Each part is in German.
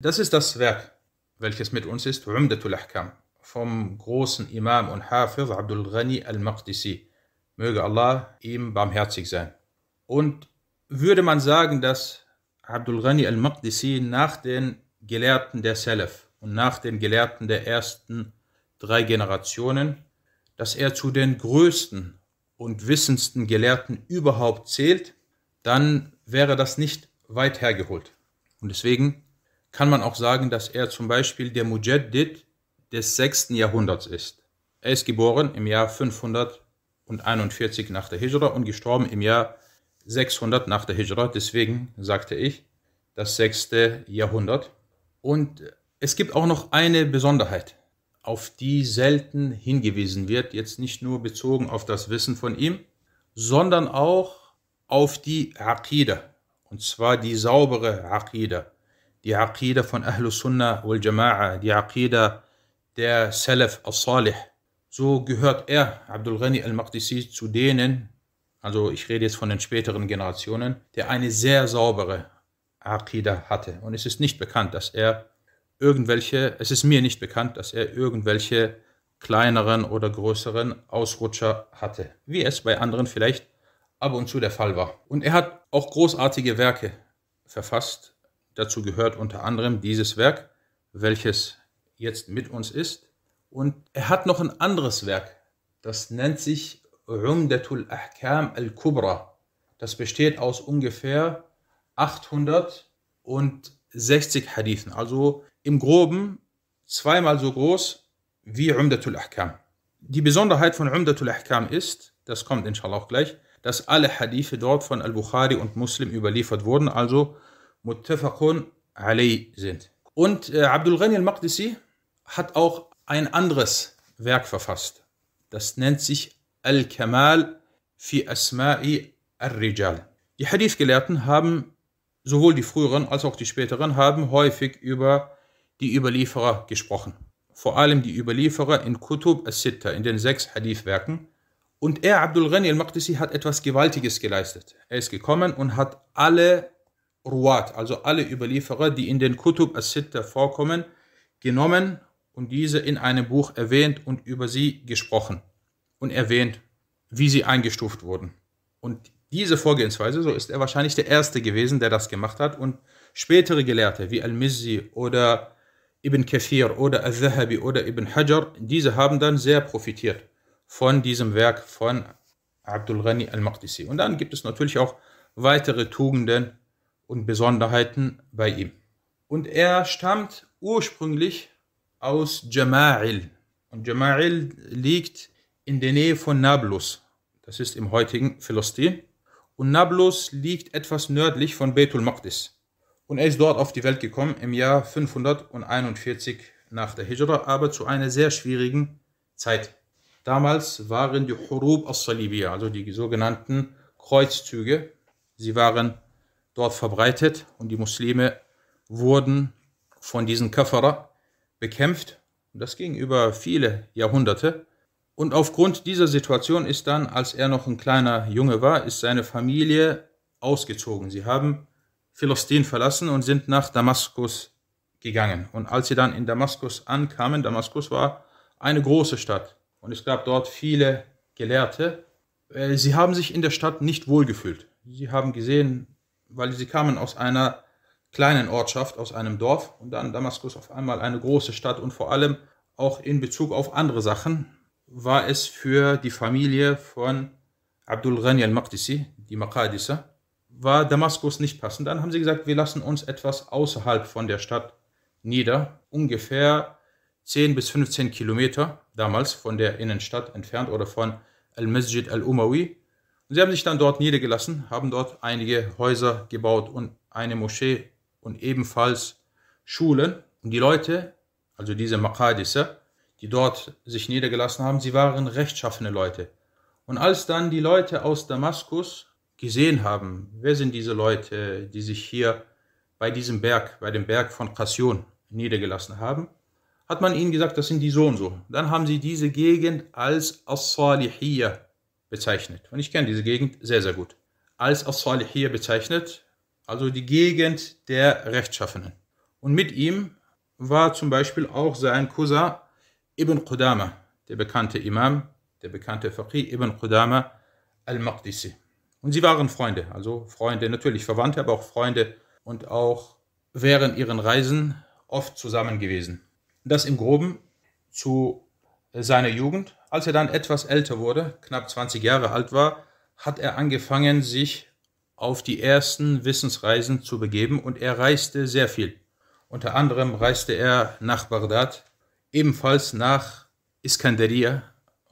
Das ist das Werk, welches mit uns ist, Umdatul Ahkam, vom großen Imam und Hafiz Abdul Ghani al-Maqdisi. Möge Allah ihm barmherzig sein. Und würde man sagen, dass Abdul Ghani al-Maqdisi nach den Gelehrten der Salaf und nach den Gelehrten der ersten drei Generationen, dass er zu den größten und wissendsten Gelehrten überhaupt zählt, dann wäre das nicht weit hergeholt. Und deswegen kann man auch sagen, dass er zum Beispiel der Mujaddid des 6. Jahrhunderts ist. Er ist geboren im Jahr 541 nach der Hijra und gestorben im Jahr 600 nach der Hijra. Deswegen sagte ich das 6. Jahrhundert. Und es gibt auch noch eine Besonderheit, auf die selten hingewiesen wird, jetzt nicht nur bezogen auf das Wissen von ihm, sondern auch auf die Aqidah, und zwar die saubere Aqidah die Aqida von Ahlus Sunnah wal Jama'a, die Aqida der Salaf al-Salih. So gehört er, Abdul Ghani al-Maqdisi, zu denen, also ich rede jetzt von den späteren Generationen, der eine sehr saubere Aqida hatte. Und es ist nicht bekannt, dass er irgendwelche, es ist mir nicht bekannt, dass er irgendwelche kleineren oder größeren Ausrutscher hatte, wie es bei anderen vielleicht ab und zu der Fall war. Und er hat auch großartige Werke verfasst, Dazu gehört unter anderem dieses Werk, welches jetzt mit uns ist. Und er hat noch ein anderes Werk, das nennt sich Umdatul Ahkam al-Kubra. Das besteht aus ungefähr 860 Hadithen, also im groben zweimal so groß wie Umdatul Ahkam. Die Besonderheit von Umdatul Ahkam ist, das kommt inshallah auch gleich, dass alle Hadithe dort von Al-Bukhari und Muslim überliefert wurden, also Muttafaqun alay sind. Und äh, Abdul Ghani al-Maqdisi hat auch ein anderes Werk verfasst. Das nennt sich Al-Kamal fi Asma'i al-Rijal. Die Hadith-Gelehrten haben, sowohl die früheren als auch die späteren, haben häufig über die Überlieferer gesprochen. Vor allem die Überlieferer in Kutub al-Sitta, in den sechs Hadith-Werken. Und er, Abdul Ghani al-Maqdisi, hat etwas Gewaltiges geleistet. Er ist gekommen und hat alle Ruat, also alle Überlieferer, die in den Kutub as-Sitta vorkommen, genommen und diese in einem Buch erwähnt und über sie gesprochen und erwähnt, wie sie eingestuft wurden. Und diese Vorgehensweise, so ist er wahrscheinlich der Erste gewesen, der das gemacht hat und spätere Gelehrte wie Al-Mizzi oder Ibn Kathir oder Al-Zahabi oder Ibn Hajar, diese haben dann sehr profitiert von diesem Werk von Abdul Ghani al-Maqdisi. Und dann gibt es natürlich auch weitere Tugenden, und Besonderheiten bei ihm. Und er stammt ursprünglich aus Jama'il. Und Jama'il liegt in der Nähe von Nablus. Das ist im heutigen Philistin. Und Nablus liegt etwas nördlich von Betul Maqdis. Und er ist dort auf die Welt gekommen im Jahr 541 nach der Hijra, aber zu einer sehr schwierigen Zeit. Damals waren die Hurub al salibiyya also die sogenannten Kreuzzüge, sie waren dort verbreitet und die Muslime wurden von diesen Kafferer bekämpft. das ging über viele Jahrhunderte. Und aufgrund dieser Situation ist dann, als er noch ein kleiner Junge war, ist seine Familie ausgezogen. Sie haben Philistin verlassen und sind nach Damaskus gegangen. Und als sie dann in Damaskus ankamen, Damaskus war eine große Stadt und es gab dort viele Gelehrte. Äh, sie haben sich in der Stadt nicht wohlgefühlt. Sie haben gesehen, weil sie kamen aus einer kleinen Ortschaft, aus einem Dorf und dann Damaskus auf einmal eine große Stadt und vor allem auch in Bezug auf andere Sachen war es für die Familie von Abdul Ghani al-Maqdisi, die Maqadisa, war Damaskus nicht passend. Dann haben sie gesagt, wir lassen uns etwas außerhalb von der Stadt nieder, ungefähr 10 bis 15 Kilometer damals von der Innenstadt entfernt oder von Al-Masjid al-Umawi und sie haben sich dann dort niedergelassen, haben dort einige Häuser gebaut und eine Moschee und ebenfalls Schulen. Und die Leute, also diese Makadisse, die dort sich niedergelassen haben, sie waren rechtschaffene Leute. Und als dann die Leute aus Damaskus gesehen haben, wer sind diese Leute, die sich hier bei diesem Berg, bei dem Berg von Kassion niedergelassen haben, hat man ihnen gesagt, das sind die so und so. Dann haben sie diese Gegend als As-Salihiyah bezeichnet. Und ich kenne diese Gegend sehr, sehr gut. Als As-Salihiyya bezeichnet, also die Gegend der Rechtschaffenen. Und mit ihm war zum Beispiel auch sein Cousin Ibn Qudama, der bekannte Imam, der bekannte Faqih Ibn Qudama al-Maqdisi. Und sie waren Freunde, also Freunde, natürlich Verwandte, aber auch Freunde und auch während ihren Reisen oft zusammen gewesen. Das im Groben zu seiner Jugend als er dann etwas älter wurde, knapp 20 Jahre alt war, hat er angefangen, sich auf die ersten Wissensreisen zu begeben und er reiste sehr viel. Unter anderem reiste er nach Bagdad, ebenfalls nach Iskanderia,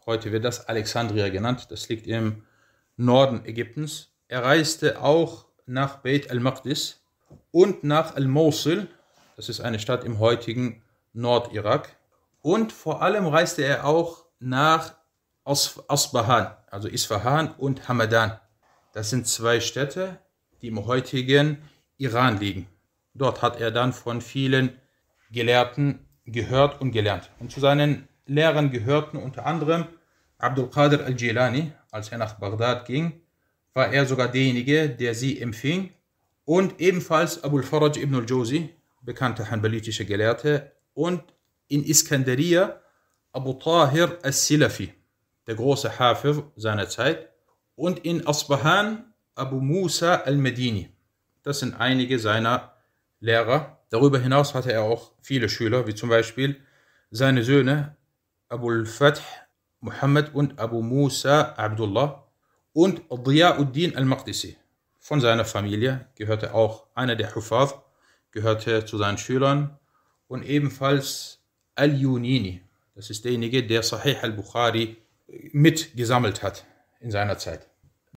heute wird das Alexandria genannt, das liegt im Norden Ägyptens. Er reiste auch nach Beit al-Maqdis und nach Al-Mosul, das ist eine Stadt im heutigen Nordirak. Und vor allem reiste er auch nach Asbahan, also Isfahan und Hamadan. Das sind zwei Städte, die im heutigen Iran liegen. Dort hat er dann von vielen Gelehrten gehört und gelernt. Und zu seinen Lehrern gehörten unter anderem Abdul Qadir al-Jilani. Als er nach Bagdad ging, war er sogar derjenige, der sie empfing. Und ebenfalls Abul Faraj ibn al-Jawzi, bekannter hanbalitischer Gelehrte. Und in Iskandaria Abu Tahir al-Silafi, der große Hafir seiner Zeit, und in Asbahan Abu Musa al-Medini. Das sind einige seiner Lehrer. Darüber hinaus hatte er auch viele Schüler, wie zum Beispiel seine Söhne Abu al-Fath Muhammad und Abu Musa Abdullah und Diyauddin al-Maqdisi. Von seiner Familie gehörte auch einer der Hufaz, gehörte zu seinen Schülern und ebenfalls al-Junini. Das ist derjenige, der Sahih al-Bukhari mitgesammelt hat in seiner Zeit.